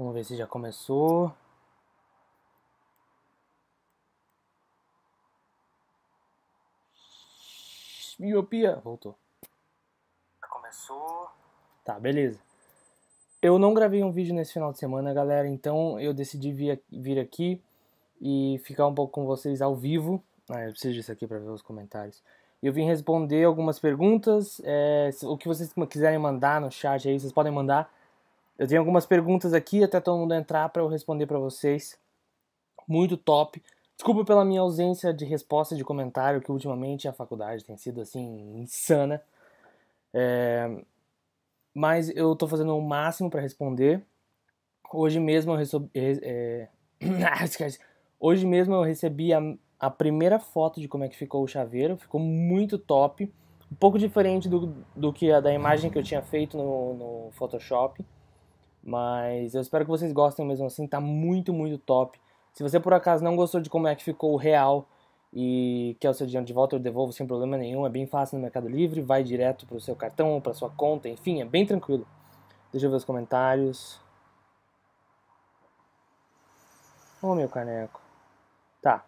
Vamos ver se já começou. Miopia! Voltou. Já começou. Tá, beleza. Eu não gravei um vídeo nesse final de semana, galera, então eu decidi vir, vir aqui e ficar um pouco com vocês ao vivo. Ah, eu preciso disso aqui para ver os comentários. Eu vim responder algumas perguntas. É, o que vocês quiserem mandar no chat aí, vocês podem mandar. Eu tenho algumas perguntas aqui até todo mundo entrar para eu responder para vocês. Muito top. Desculpa pela minha ausência de resposta de comentário, que ultimamente a faculdade tem sido assim insana. É... Mas eu estou fazendo o máximo para responder. Hoje mesmo eu recebi. É... Ah, Hoje mesmo eu recebi a, a primeira foto de como é que ficou o chaveiro. Ficou muito top. Um pouco diferente do, do que a da imagem que eu tinha feito no, no Photoshop. Mas eu espero que vocês gostem mesmo assim, tá muito, muito top. Se você por acaso não gostou de como é que ficou o real e quer o seu dinheiro de volta, eu devolvo sem problema nenhum, é bem fácil no Mercado Livre, vai direto pro seu cartão, pra sua conta, enfim, é bem tranquilo. Deixa eu ver os comentários. Ô oh, meu caneco. Tá.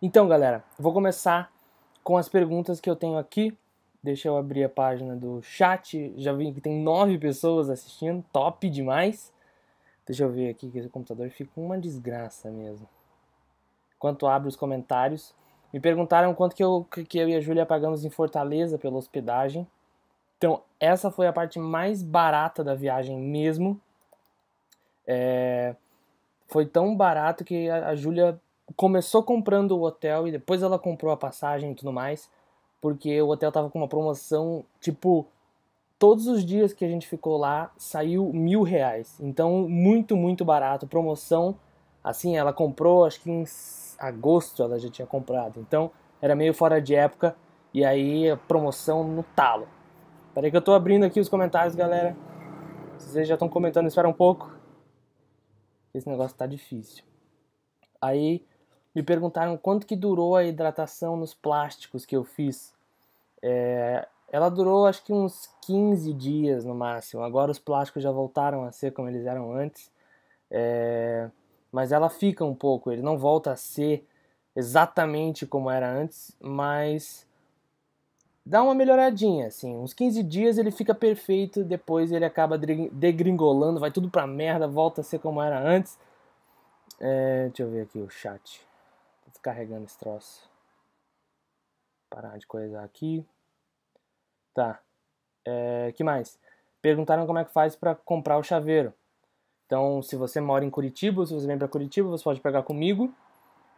Então, galera, vou começar com as perguntas que eu tenho aqui Deixa eu abrir a página do chat. Já vi que tem nove pessoas assistindo. Top demais. Deixa eu ver aqui que esse computador fica uma desgraça mesmo. Enquanto abro os comentários. Me perguntaram quanto que eu, que eu e a Júlia pagamos em Fortaleza pela hospedagem. Então, essa foi a parte mais barata da viagem mesmo. É... Foi tão barato que a, a Júlia começou comprando o hotel e depois ela comprou a passagem e tudo mais porque o hotel tava com uma promoção, tipo, todos os dias que a gente ficou lá saiu mil reais. Então, muito, muito barato. Promoção, assim, ela comprou, acho que em agosto ela já tinha comprado. Então, era meio fora de época. E aí, a promoção no talo. Peraí que eu tô abrindo aqui os comentários, galera. Vocês já estão comentando, espera um pouco. Esse negócio tá difícil. Aí me perguntaram quanto que durou a hidratação nos plásticos que eu fiz. É, ela durou acho que uns 15 dias no máximo. Agora os plásticos já voltaram a ser como eles eram antes. É, mas ela fica um pouco, ele não volta a ser exatamente como era antes, mas dá uma melhoradinha, assim. Uns 15 dias ele fica perfeito, depois ele acaba degringolando, vai tudo pra merda, volta a ser como era antes. É, deixa eu ver aqui o chat. Tô descarregando esse troço. Parar de coisar aqui. Tá. É, que mais? Perguntaram como é que faz para comprar o chaveiro. Então, se você mora em Curitiba, se você vem para Curitiba, você pode pegar comigo.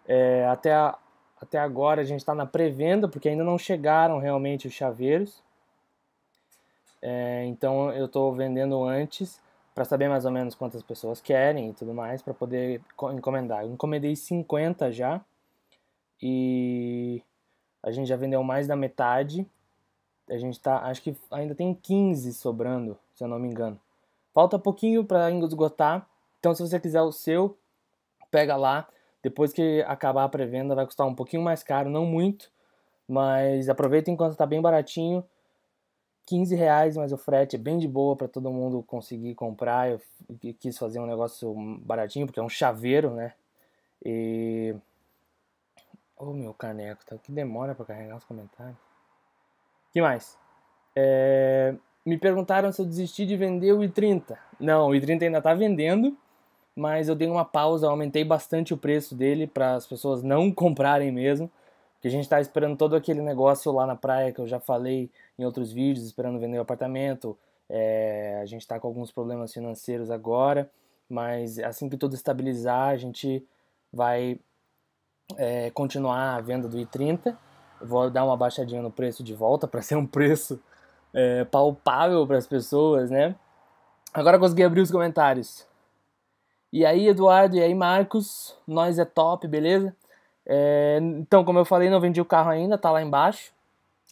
É, até, a, até agora a gente está na pré-venda, porque ainda não chegaram realmente os chaveiros. É, então, eu estou vendendo antes para saber mais ou menos quantas pessoas querem e tudo mais, para poder encomendar. Eu encomendei 50 já. E a gente já vendeu mais da metade. A gente tá, acho que ainda tem 15 sobrando, se eu não me engano. Falta pouquinho para esgotar. Então, se você quiser o seu, pega lá. Depois que acabar a pré-venda, vai custar um pouquinho mais caro, não muito, mas aproveita enquanto está bem baratinho. 15 reais, mas o frete é bem de boa para todo mundo conseguir comprar. Eu quis fazer um negócio baratinho, porque é um chaveiro, né? E Ô oh, meu caneco, tá, que demora para carregar os comentários. que mais? É, me perguntaram se eu desisti de vender o i30. Não, o i30 ainda tá vendendo, mas eu dei uma pausa, aumentei bastante o preço dele para as pessoas não comprarem mesmo. Porque a gente tá esperando todo aquele negócio lá na praia que eu já falei em outros vídeos, esperando vender o apartamento. É, a gente tá com alguns problemas financeiros agora, mas assim que tudo estabilizar, a gente vai é, continuar a venda do i30. Vou dar uma baixadinha no preço de volta para ser um preço é, palpável para as pessoas, né? Agora consegui abrir os comentários. E aí, Eduardo, e aí, Marcos, nós é top, beleza? É, então, como eu falei, não vendi o carro ainda, tá lá embaixo,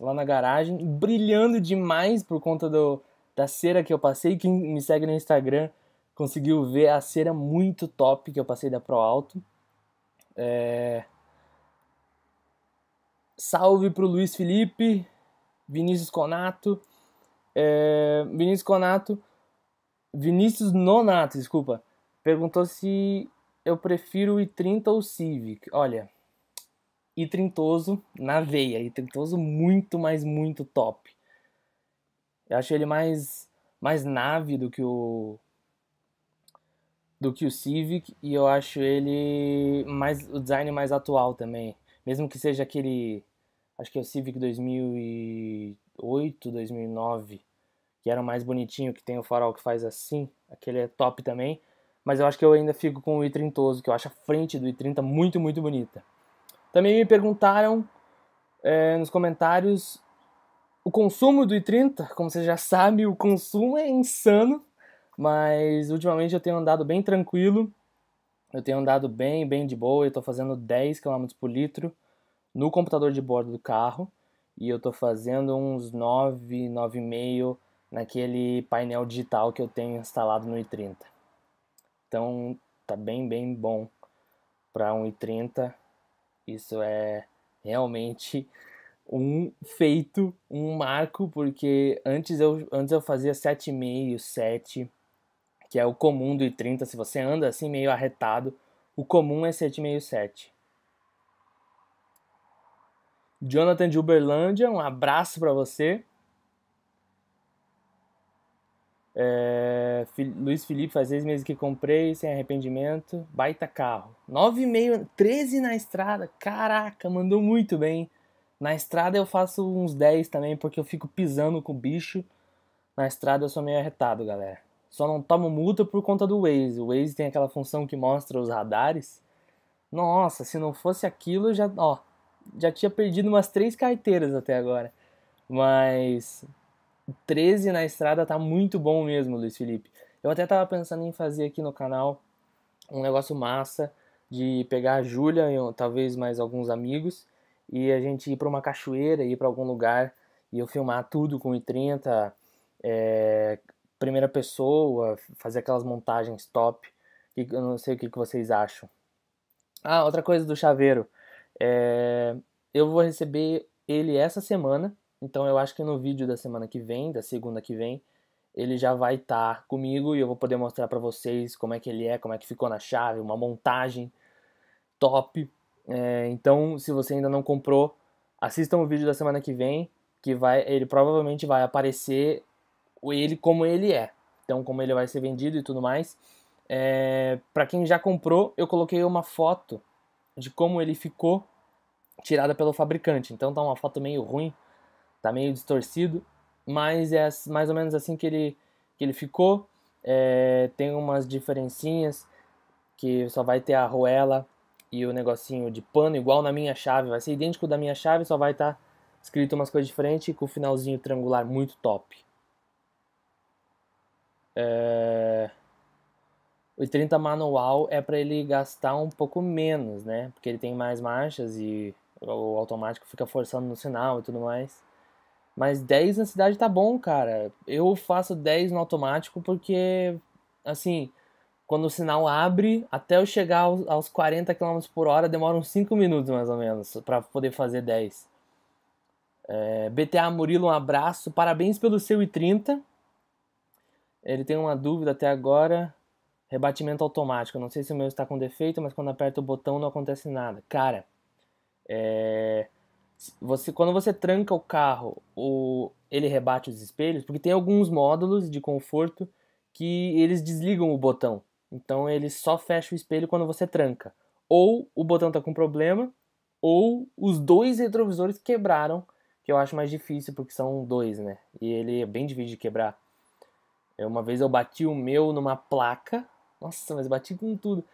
lá na garagem, brilhando demais por conta do, da cera que eu passei. Quem me segue no Instagram conseguiu ver a cera muito top que eu passei da Pro Alto. É... Salve pro Luiz Felipe, Vinícius Conato, é... Vinícius Conato, Vinícius Nonato, desculpa, perguntou se eu prefiro o i30 ou o Civic. Olha, i30 na veia, i30 muito, mas muito top. Eu acho ele mais mais nave do que o do que o Civic e eu acho ele mais o design mais atual também, mesmo que seja aquele acho que é o Civic 2008, 2009, que era o mais bonitinho, que tem o farol que faz assim, aquele é top também, mas eu acho que eu ainda fico com o i30, que eu acho a frente do i30 muito, muito bonita. Também me perguntaram é, nos comentários o consumo do i30, como você já sabe, o consumo é insano. Mas ultimamente eu tenho andado bem tranquilo. Eu tenho andado bem, bem de boa. Eu tô fazendo 10 km por litro no computador de bordo do carro. E eu tô fazendo uns 9, 9,5 naquele painel digital que eu tenho instalado no i30. Então tá bem, bem bom para um i30. Isso é realmente um feito, um marco, porque antes eu, antes eu fazia 7,5, 7, que é o comum do I-30, se você anda assim meio arretado, o comum é 7,67. Jonathan de Uberlândia, um abraço para você. É, Luiz Felipe, faz seis meses que comprei, sem arrependimento. Baita carro. 9,5, 13 na estrada. Caraca, mandou muito bem. Na estrada eu faço uns 10 também, porque eu fico pisando com o bicho. Na estrada eu sou meio arretado, galera. Só não tomo multa por conta do Waze. O Waze tem aquela função que mostra os radares. Nossa, se não fosse aquilo, já, ó, já tinha perdido umas três carteiras até agora. Mas 13 na estrada tá muito bom mesmo, Luiz Felipe. Eu até tava pensando em fazer aqui no canal um negócio massa de pegar a Júlia e talvez mais alguns amigos e a gente ir para uma cachoeira, ir para algum lugar e eu filmar tudo com I30, é, primeira pessoa, fazer aquelas montagens top. Eu não sei o que, que vocês acham. Ah, outra coisa do chaveiro. É, eu vou receber ele essa semana. Então eu acho que no vídeo da semana que vem, da segunda que vem, ele já vai estar tá comigo e eu vou poder mostrar para vocês como é que ele é, como é que ficou na chave, uma montagem top. É, então, se você ainda não comprou, assistam o vídeo da semana que vem, que vai, ele provavelmente vai aparecer ele como ele é. Então, como ele vai ser vendido e tudo mais. É, para quem já comprou, eu coloquei uma foto de como ele ficou tirada pelo fabricante. Então tá uma foto meio ruim, tá meio distorcido, mas é mais ou menos assim que ele, que ele ficou. É, tem umas diferencinhas que só vai ter a roela e o negocinho de pano igual na minha chave, vai ser idêntico da minha chave, só vai estar tá escrito umas coisas diferentes com o finalzinho triangular muito top. É... O 30 manual é para ele gastar um pouco menos, né? Porque ele tem mais marchas e o automático fica forçando no sinal e tudo mais. Mas 10 na cidade tá bom, cara. Eu faço 10 no automático porque, assim, quando o sinal abre, até eu chegar aos, 40 km por hora, demora uns 5 minutos mais ou menos para poder fazer 10. É, BTA Murilo, um abraço. Parabéns pelo seu I30. Ele tem uma dúvida até agora. Rebatimento automático. Não sei se o meu está com defeito, mas quando aperta o botão não acontece nada. Cara, é... você, quando você tranca o carro, o... ele rebate os espelhos, porque tem alguns módulos de conforto que eles desligam o botão. Então ele só fecha o espelho quando você tranca. Ou o botão está com problema, ou os dois retrovisores quebraram, que eu acho mais difícil porque são dois, né? E ele é bem difícil de quebrar. Eu, é, uma vez eu bati o meu numa placa. Nossa, mas bati com tudo.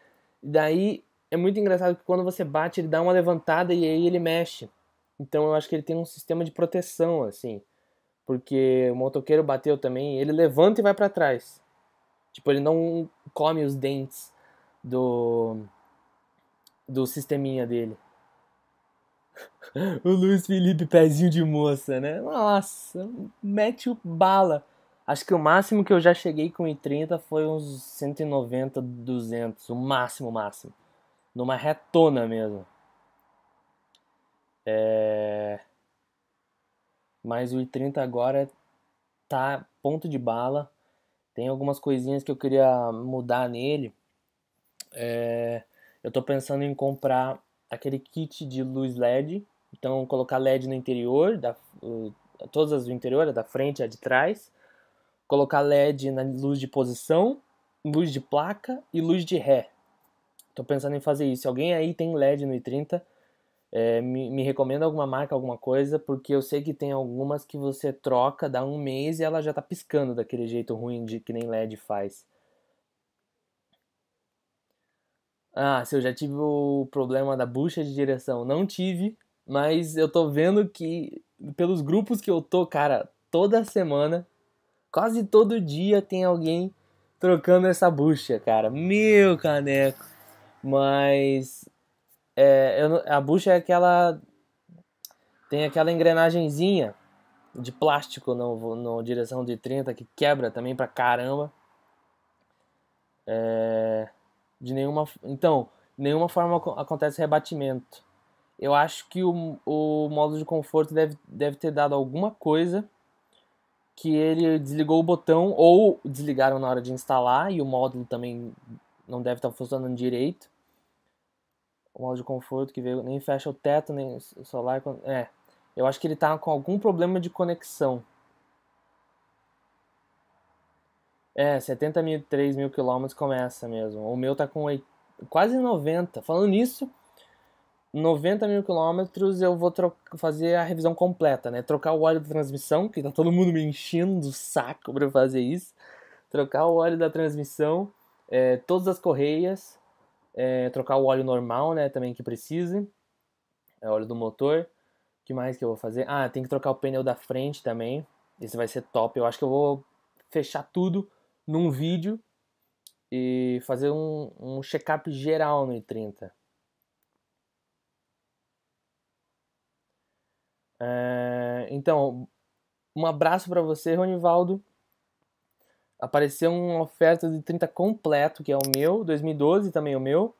E daí é muito engraçado que quando você bate, ele dá uma levantada e aí ele mexe. Então eu acho que ele tem um sistema de proteção, assim. Porque o motoqueiro bateu também, ele levanta e vai para trás. Tipo, ele não come os dentes do do sisteminha dele. o Luiz Felipe pezinho de moça, né? Nossa, mete o bala. Acho que o máximo que eu já cheguei com I-30 foi uns 190, 200, o máximo, máximo. Numa retona mesmo. É... Mas o I-30 agora tá ponto de bala. Tem algumas coisinhas que eu queria mudar nele. É... Eu tô pensando em comprar aquele kit de luz LED. Então, colocar LED no interior, da... todas as do interior, a da frente e a de trás colocar LED na luz de posição, luz de placa e luz de ré. Estou pensando em fazer isso. Se alguém aí tem LED no i30, é, me, me, recomenda alguma marca, alguma coisa, porque eu sei que tem algumas que você troca, dá um mês e ela já tá piscando daquele jeito ruim de que nem LED faz. Ah, se eu já tive o problema da bucha de direção, não tive, mas eu tô vendo que pelos grupos que eu tô, cara, toda semana Quase todo dia tem alguém trocando essa bucha, cara. Meu caneco. Mas é, eu, a bucha é aquela tem aquela engrenagemzinha de plástico no, no direção de 30 que quebra também pra caramba. É, de nenhuma, então, nenhuma forma acontece rebatimento. Eu acho que o, o modo de conforto deve, deve ter dado alguma coisa que ele desligou o botão ou desligaram na hora de instalar e o módulo também não deve estar tá funcionando direito. O modo de conforto que veio nem fecha o teto, nem o solar. É, eu acho que ele está com algum problema de conexão. É, 70 mil, 3 mil quilômetros começa mesmo. O meu está com 8, quase 90. Falando nisso, 90 mil quilômetros eu vou fazer a revisão completa, né? Trocar o óleo da transmissão, que tá todo mundo me enchendo o saco para fazer isso. Trocar o óleo da transmissão, é, todas as correias, é, trocar o óleo normal, né? Também que precise, é, óleo do motor. que mais que eu vou fazer? Ah, tem que trocar o pneu da frente também. Esse vai ser top. Eu acho que eu vou fechar tudo num vídeo e fazer um, um check-up geral no i30 É, então, um abraço para você, Ronivaldo. Apareceu uma oferta de 30 completo, que é o meu, 2012 também é o meu.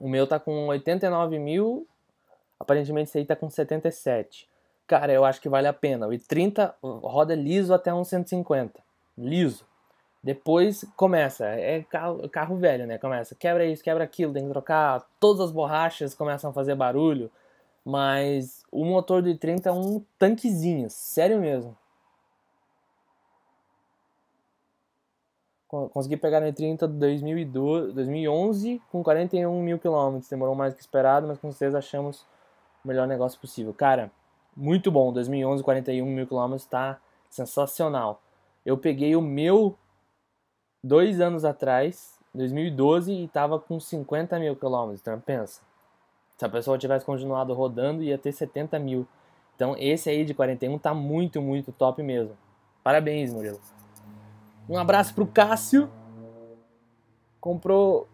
O meu tá com 89 mil, aparentemente esse aí tá com 77. Cara, eu acho que vale a pena. O i30 roda liso até uns 150. Liso. Depois começa, é carro, carro velho, né? Começa, quebra isso, quebra aquilo, tem que trocar. Todas as borrachas começam a fazer barulho mas o motor do i30 é um tanquezinho, sério mesmo. Consegui pegar no i30 2012, 2011 com 41 mil quilômetros. Demorou mais do que esperado, mas com vocês achamos o melhor negócio possível. Cara, muito bom. 2011, 41 mil quilômetros, tá sensacional. Eu peguei o meu dois anos atrás, 2012, e tava com 50 mil quilômetros. Então pensa, se a pessoa tivesse continuado rodando, ia ter 70 mil. Então esse aí de 41 tá muito, muito top mesmo. Parabéns, Murilo. Um abraço pro Cássio. Comprou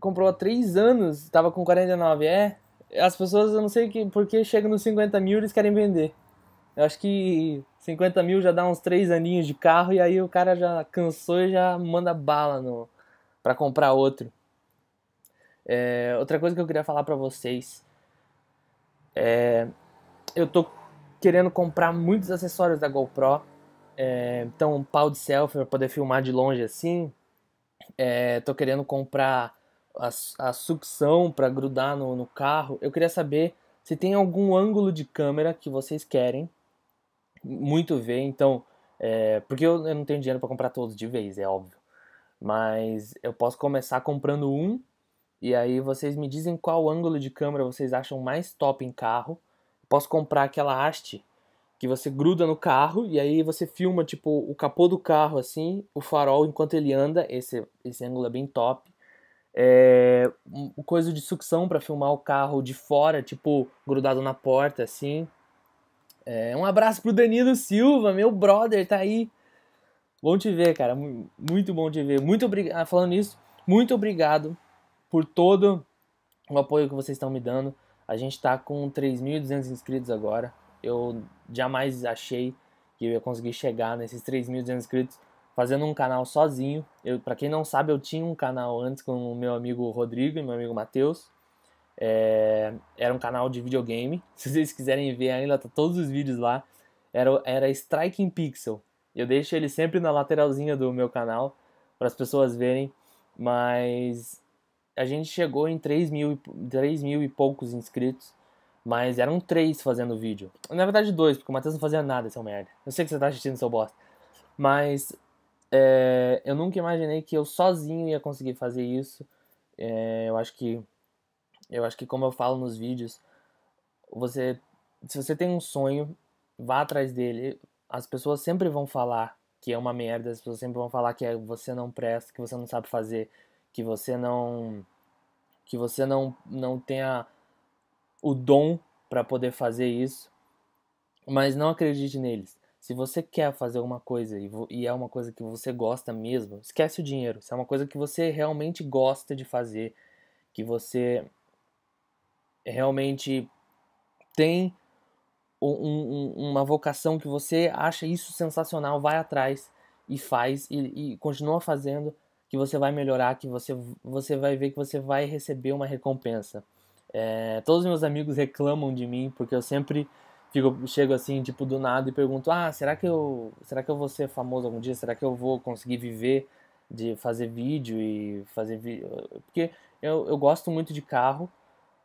comprou há 3 anos, estava com 49. É, as pessoas, eu não sei que, porque chega nos 50 mil eles querem vender. Eu acho que 50 mil já dá uns 3 aninhos de carro e aí o cara já cansou e já manda bala no para comprar outro. É, outra coisa que eu queria falar para vocês é, eu tô querendo comprar muitos acessórios da GoPro, é, então um pau de selfie para poder filmar de longe assim. É, tô querendo comprar a, a sucção para grudar no, no carro. Eu queria saber se tem algum ângulo de câmera que vocês querem muito ver. Então, é, porque eu, eu não tenho dinheiro para comprar todos de vez, é óbvio. Mas eu posso começar comprando um e aí vocês me dizem qual ângulo de câmera vocês acham mais top em carro. Posso comprar aquela haste que você gruda no carro e aí você filma tipo o capô do carro assim, o farol enquanto ele anda. Esse esse ângulo é bem top. É, coisa de sucção para filmar o carro de fora, tipo grudado na porta assim. É, um abraço pro Danilo Silva, meu brother, tá aí. Bom te ver, cara. Muito bom te ver. Muito obrigado. Ah, falando nisso, muito obrigado por todo o apoio que vocês estão me dando. A gente está com 3.200 inscritos agora. Eu jamais achei que eu ia conseguir chegar nesses 3.200 inscritos fazendo um canal sozinho. Eu, para quem não sabe, eu tinha um canal antes com o meu amigo Rodrigo e meu amigo Matheus. É, era um canal de videogame. Se vocês quiserem ver ainda, tá todos os vídeos lá. Era, era Striking Pixel. Eu deixo ele sempre na lateralzinha do meu canal para as pessoas verem. Mas a gente chegou em 3 mil, 3 mil e poucos inscritos. Mas eram três fazendo o vídeo. Na verdade, dois, porque o Matheus não fazia nada, seu merda. Eu sei que você tá assistindo seu bosta. Mas é, eu nunca imaginei que eu sozinho ia conseguir fazer isso. É, eu acho que. Eu acho que como eu falo nos vídeos, você. Se você tem um sonho, vá atrás dele. As pessoas sempre vão falar que é uma merda, as pessoas sempre vão falar que é, você não presta, que você não sabe fazer, que você não que você não não tenha o dom para poder fazer isso, mas não acredite neles. Se você quer fazer alguma coisa e, e é uma coisa que você gosta mesmo, esquece o dinheiro. Se é uma coisa que você realmente gosta de fazer, que você realmente tem um, um, uma vocação que você acha isso sensacional, vai atrás e faz e, e continua fazendo que você vai melhorar, que você, você vai ver que você vai receber uma recompensa. É, todos meus amigos reclamam de mim porque eu sempre fico, chego assim, tipo, do nada e pergunto: ah, será que, eu, será que eu vou ser famoso algum dia? Será que eu vou conseguir viver de fazer vídeo e fazer vídeo? Porque eu, eu gosto muito de carro,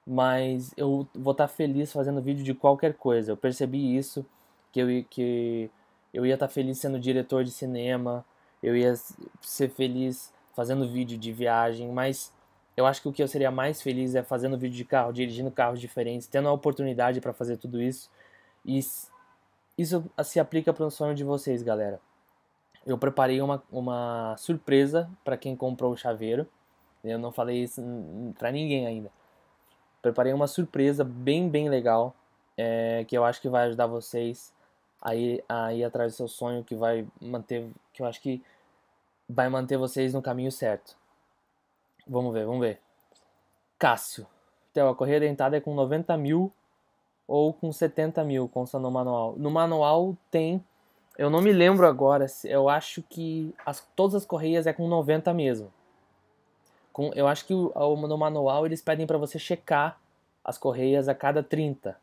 mas eu vou estar tá feliz fazendo vídeo de qualquer coisa. Eu percebi isso, que eu, que eu ia estar tá feliz sendo diretor de cinema, eu ia ser feliz fazendo vídeo de viagem, mas eu acho que o que eu seria mais feliz é fazendo vídeo de carro, dirigindo carros diferentes, tendo a oportunidade para fazer tudo isso. E isso se aplica para um sonho de vocês, galera. Eu preparei uma, uma surpresa para quem comprou o chaveiro. Eu não falei isso para ninguém ainda. Preparei uma surpresa bem, bem legal é, que eu acho que vai ajudar vocês a ir, a ir atrás do seu sonho, que vai manter, que eu acho que vai manter vocês no caminho certo. Vamos ver, vamos ver. Cássio. Então, a correia dentada é com 90 mil ou com 70 mil, consta no manual. No manual tem, eu não me lembro agora, eu acho que as, todas as correias é com 90 mesmo. Com, eu acho que o, no manual eles pedem para você checar as correias a cada 30,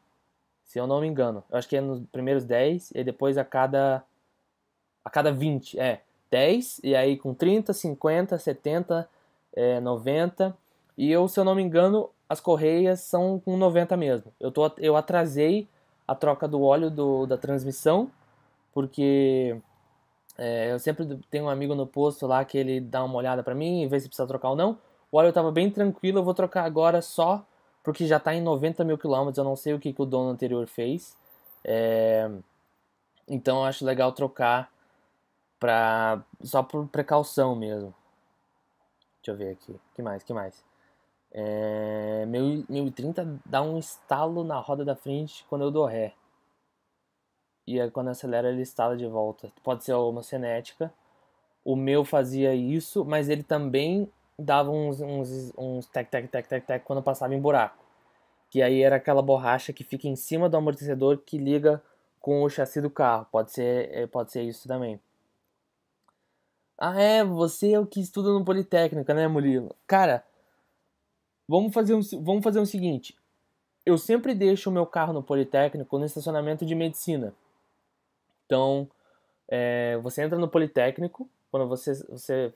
se eu não me engano. Eu acho que é nos primeiros 10 e depois a cada a cada 20, é. 10, e aí com 30, 50, 70, é, 90. E eu, se eu não me engano, as correias são com 90 mesmo. Eu, tô, eu atrasei a troca do óleo do, da transmissão, porque é, eu sempre tenho um amigo no posto lá que ele dá uma olhada para mim e vê se precisa trocar ou não. O óleo estava bem tranquilo, eu vou trocar agora só porque já está em 90 mil quilômetros. Eu não sei o que, que o dono anterior fez. É, então eu acho legal trocar Pra, só por precaução mesmo. Deixa eu ver aqui. que mais? que mais? É, meu, dá um estalo na roda da frente quando eu dou ré. E aí, quando acelera, ele estala de volta. Pode ser uma cinética. O meu fazia isso, mas ele também dava uns, uns, uns tec, tec, tec, tec, tec quando passava em buraco. Que aí era aquela borracha que fica em cima do amortecedor que liga com o chassi do carro. Pode ser, é, pode ser isso também. Ah, é, você é o que estuda no Politécnica, né, Murilo? Cara, vamos fazer, um, vamos fazer o um seguinte. Eu sempre deixo o meu carro no Politécnico no estacionamento de medicina. Então, é, você entra no Politécnico, quando você, você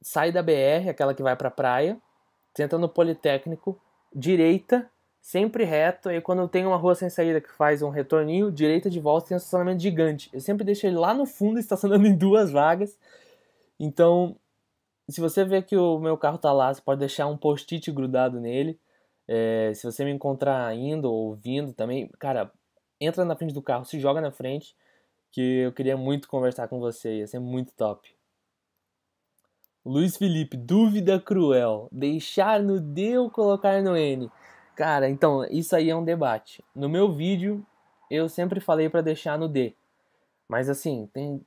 sai da BR, aquela que vai pra praia, você entra no Politécnico, direita, sempre reto, aí quando tem uma rua sem saída que faz um retorninho, direita de volta, tem um estacionamento gigante. Eu sempre deixo ele lá no fundo, estacionando em duas vagas, então, se você vê que o meu carro tá lá, você pode deixar um post-it grudado nele. É, se você me encontrar indo ou vindo também, cara, entra na frente do carro, se joga na frente, que eu queria muito conversar com você, ia ser muito top. Luiz Felipe, dúvida cruel, deixar no D ou colocar no N? Cara, então, isso aí é um debate. No meu vídeo, eu sempre falei para deixar no D. Mas assim, tem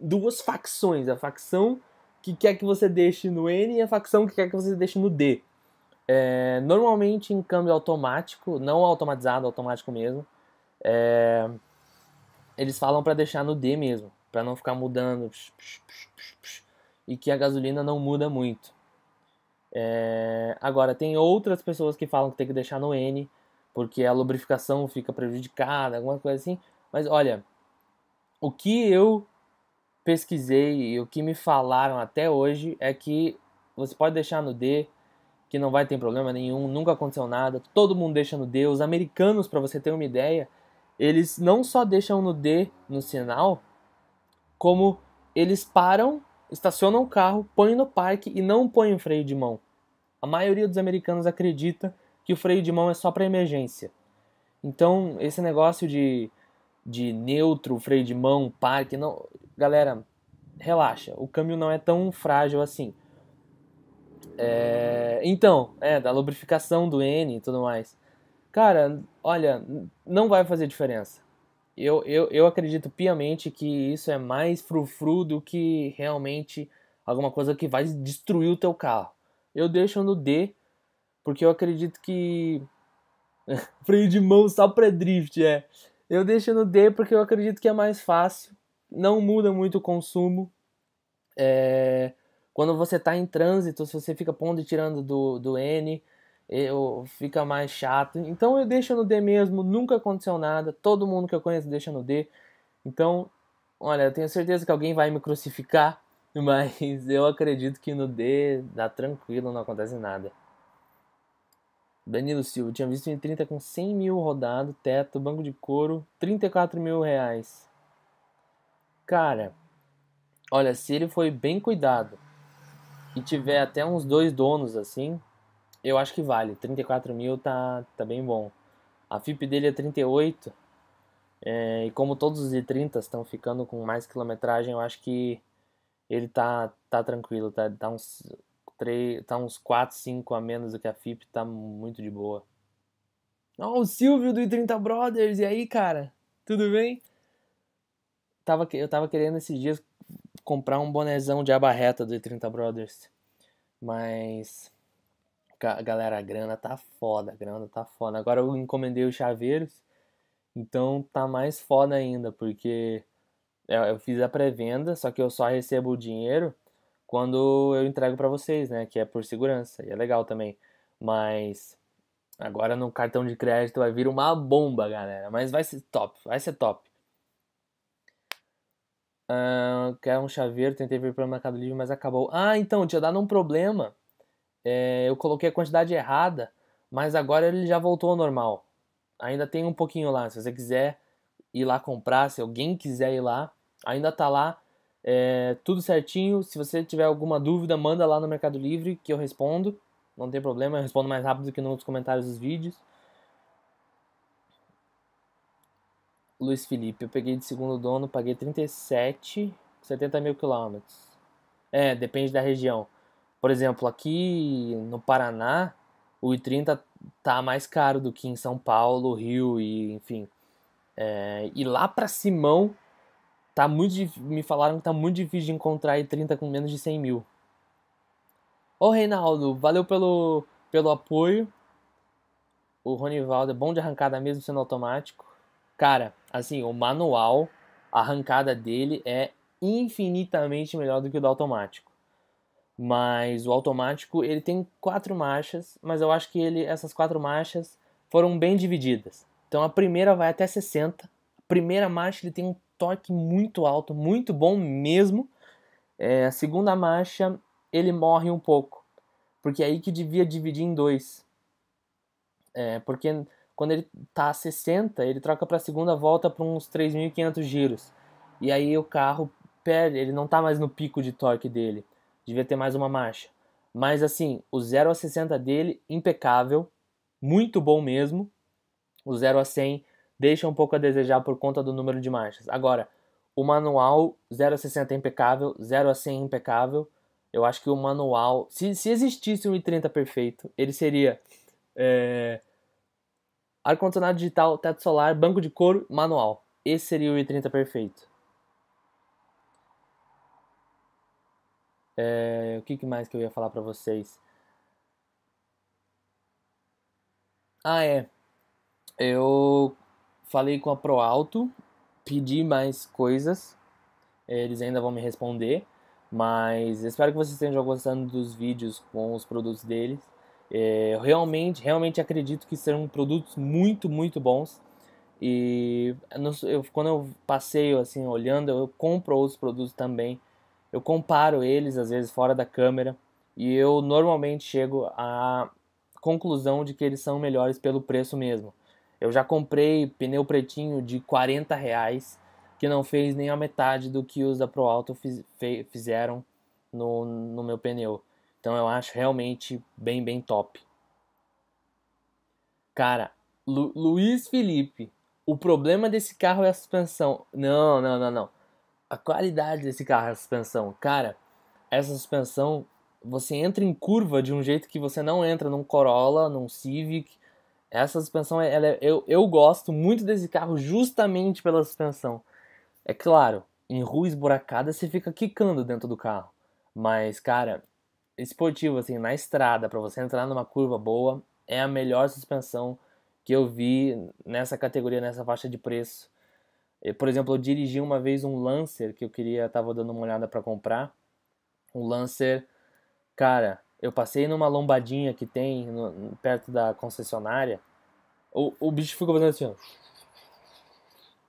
duas facções. A facção que quer que você deixe no N e a facção que quer que você deixe no D. É, normalmente em câmbio automático, não automatizado, automático mesmo, é, eles falam para deixar no D mesmo, para não ficar mudando psh, psh, psh, e que a gasolina não muda muito. É, agora, tem outras pessoas que falam que tem que deixar no N, porque a lubrificação fica prejudicada, alguma coisa assim. Mas olha, o que eu pesquisei e o que me falaram até hoje é que você pode deixar no D, que não vai ter problema nenhum, nunca aconteceu nada, todo mundo deixa no D. Os americanos, para você ter uma ideia, eles não só deixam no D no sinal, como eles param, estacionam o carro, põem no parque e não põem freio de mão. A maioria dos americanos acredita que o freio de mão é só para emergência. Então, esse negócio de, de neutro, freio de mão, parque, não, galera, relaxa, o câmbio não é tão frágil assim. É, então, é, da lubrificação do N e tudo mais. Cara, olha, não vai fazer diferença. Eu, eu, eu acredito piamente que isso é mais frufru do que realmente alguma coisa que vai destruir o teu carro. Eu deixo no D, porque eu acredito que. Freio de mão só para drift, é. Eu deixo no D porque eu acredito que é mais fácil não muda muito o consumo. É, quando você está em trânsito, se você fica pondo e tirando do, do N, eu, fica mais chato. Então eu deixo no D mesmo, nunca aconteceu nada. Todo mundo que eu conheço deixa no D. Então, olha, eu tenho certeza que alguém vai me crucificar, mas eu acredito que no D dá tranquilo, não acontece nada. Danilo Silva, tinha visto em 30 com 100 mil rodado, teto, banco de couro, 34 mil reais. Cara, olha, se ele foi bem cuidado e tiver até uns dois donos assim, eu acho que vale. 34 mil tá, tá bem bom. A FIP dele é 38. É, e como todos os e 30 estão ficando com mais quilometragem, eu acho que ele tá, tá tranquilo. Tá, tá, uns 3, tá uns 4, 5 a menos do que a FIP. Tá muito de boa. Ó, oh, o Silvio do i30 Brothers. E aí, cara? Tudo bem? tava, eu tava querendo esses dias comprar um bonezão de aba reta do E30 Brothers. Mas. Galera, a grana tá foda, a grana tá foda. Agora eu encomendei os chaveiros, então tá mais foda ainda, porque eu fiz a pré-venda, só que eu só recebo o dinheiro quando eu entrego para vocês, né? Que é por segurança, e é legal também. Mas agora no cartão de crédito vai vir uma bomba, galera. Mas vai ser top, vai ser top. Uh, quer é um chaveiro, tentei vir pelo Mercado Livre, mas acabou. Ah, então, tinha dado um problema. É, eu coloquei a quantidade errada, mas agora ele já voltou ao normal. Ainda tem um pouquinho lá. Se você quiser ir lá comprar, se alguém quiser ir lá, ainda tá lá. É, tudo certinho. Se você tiver alguma dúvida, manda lá no Mercado Livre que eu respondo. Não tem problema, eu respondo mais rápido que nos comentários dos vídeos. Luiz Felipe. Eu peguei de segundo dono, paguei 37, 70 mil quilômetros. É, depende da região. Por exemplo, aqui no Paraná, o I-30 tá mais caro do que em São Paulo, Rio e enfim. É, e lá para Simão, tá muito, me falaram que tá muito difícil de encontrar I-30 com menos de 100 mil. Ô Reinaldo, valeu pelo, pelo apoio. O Ronivaldo é bom de arrancada mesmo sendo automático. Cara, assim, o manual, a arrancada dele é infinitamente melhor do que o do automático. Mas o automático, ele tem quatro marchas, mas eu acho que ele essas quatro marchas foram bem divididas. Então a primeira vai até 60. A primeira marcha ele tem um toque muito alto, muito bom mesmo. É, a segunda marcha ele morre um pouco, porque é aí que devia dividir em dois. É, porque quando ele tá a 60, ele troca para a segunda volta para uns 3.500 giros. E aí o carro perde, ele não tá mais no pico de torque dele. Devia ter mais uma marcha. Mas assim, o 0 a 60 dele impecável, muito bom mesmo. O 0 a 100 deixa um pouco a desejar por conta do número de marchas. Agora, o manual 0 a 60 é impecável, 0 a 100 é impecável. Eu acho que o manual, se, se existisse um i30 perfeito, ele seria é, ar-condicionado digital, teto solar, banco de couro, manual. Esse seria o i30 perfeito. É, o que, mais que eu ia falar para vocês? Ah, é. Eu falei com a ProAlto, pedi mais coisas. Eles ainda vão me responder. Mas espero que vocês estejam gostando dos vídeos com os produtos deles. É, eu realmente, realmente acredito que serão produtos muito, muito bons. E eu, quando eu passeio assim, olhando, eu compro outros produtos também. Eu comparo eles, às vezes, fora da câmera. E eu normalmente chego à conclusão de que eles são melhores pelo preço mesmo. Eu já comprei pneu pretinho de 40 reais, que não fez nem a metade do que os da Pro Auto fiz, fizeram no, no meu pneu. Então eu acho realmente bem, bem top. Cara, Lu Luiz Felipe, o problema desse carro é a suspensão. Não, não, não, não. A qualidade desse carro é a suspensão. Cara, essa suspensão, você entra em curva de um jeito que você não entra num Corolla, num Civic. Essa suspensão, ela é, eu, eu gosto muito desse carro justamente pela suspensão. É claro, em rua esburacada você fica quicando dentro do carro. Mas, cara, esportivo, assim, na estrada, para você entrar numa curva boa, é a melhor suspensão que eu vi nessa categoria, nessa faixa de preço. Por exemplo, eu dirigi uma vez um Lancer que eu queria, tava dando uma olhada para comprar. Um Lancer, cara, eu passei numa lombadinha que tem no, perto da concessionária. O, o bicho ficou fazendo assim, ó.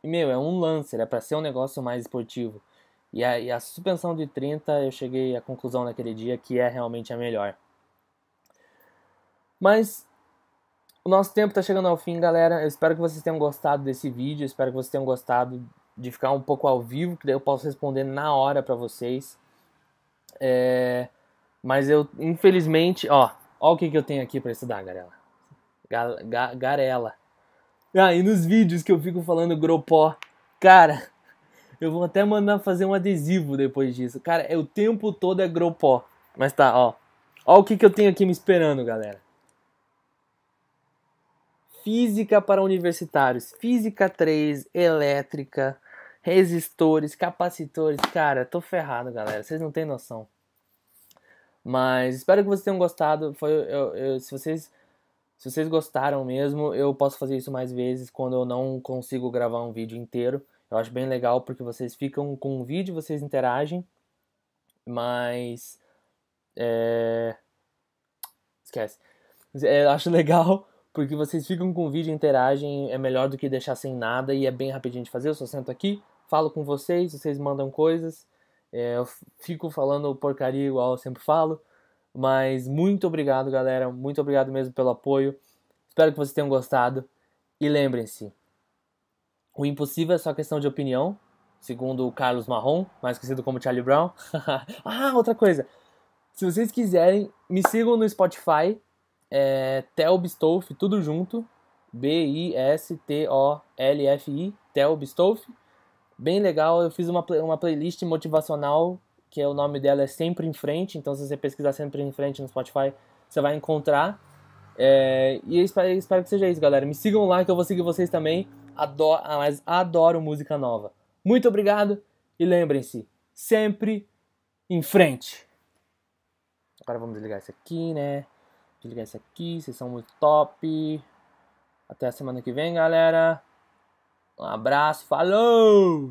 meu, é um Lancer, é para ser um negócio mais esportivo. E a, e a suspensão de 30 eu cheguei à conclusão naquele dia que é realmente a melhor. Mas o nosso tempo está chegando ao fim, galera. Eu espero que vocês tenham gostado desse vídeo. Eu espero que vocês tenham gostado de ficar um pouco ao vivo, que daí eu posso responder na hora para vocês. É... Mas eu, infelizmente, ó, ó o que, que eu tenho aqui para estudar, garela Ga ga garela. Ah, e nos vídeos que eu fico falando gropó. Cara, eu vou até mandar fazer um adesivo depois disso. Cara, é o tempo todo é pó. Mas tá, ó. Ó o que, que eu tenho aqui me esperando, galera. Física para universitários. Física 3, elétrica, resistores, capacitores. Cara, tô ferrado, galera. Vocês não têm noção. Mas espero que vocês tenham gostado. Foi, eu, eu, se, vocês, se vocês gostaram mesmo, eu posso fazer isso mais vezes quando eu não consigo gravar um vídeo inteiro. Eu acho bem legal porque vocês ficam com o vídeo, vocês interagem, mas. É... Esquece. É, eu acho legal porque vocês ficam com o vídeo, interagem, é melhor do que deixar sem nada e é bem rapidinho de fazer. Eu só sento aqui, falo com vocês, vocês mandam coisas, é, eu fico falando porcaria igual eu sempre falo. Mas muito obrigado, galera. Muito obrigado mesmo pelo apoio. Espero que vocês tenham gostado. E lembrem-se, o impossível é só questão de opinião, segundo o Carlos Marrom, mais conhecido como Charlie Brown. ah, outra coisa. Se vocês quiserem, me sigam no Spotify, é Telbistolf, tudo junto. B-I-S-T-O-L-F-I, Telbistolf. Bem legal, eu fiz uma, uma playlist motivacional, que é, o nome dela é Sempre em Frente. Então, se você pesquisar Sempre em Frente no Spotify, você vai encontrar. É, e eu espero, espero que seja isso, galera. Me sigam lá que eu vou seguir vocês também adoro, ah, mas adoro música nova. Muito obrigado e lembrem-se, sempre em frente. Agora vamos desligar isso aqui, né? Desligar isso aqui, vocês são muito top. Até a semana que vem, galera. Um abraço, falou!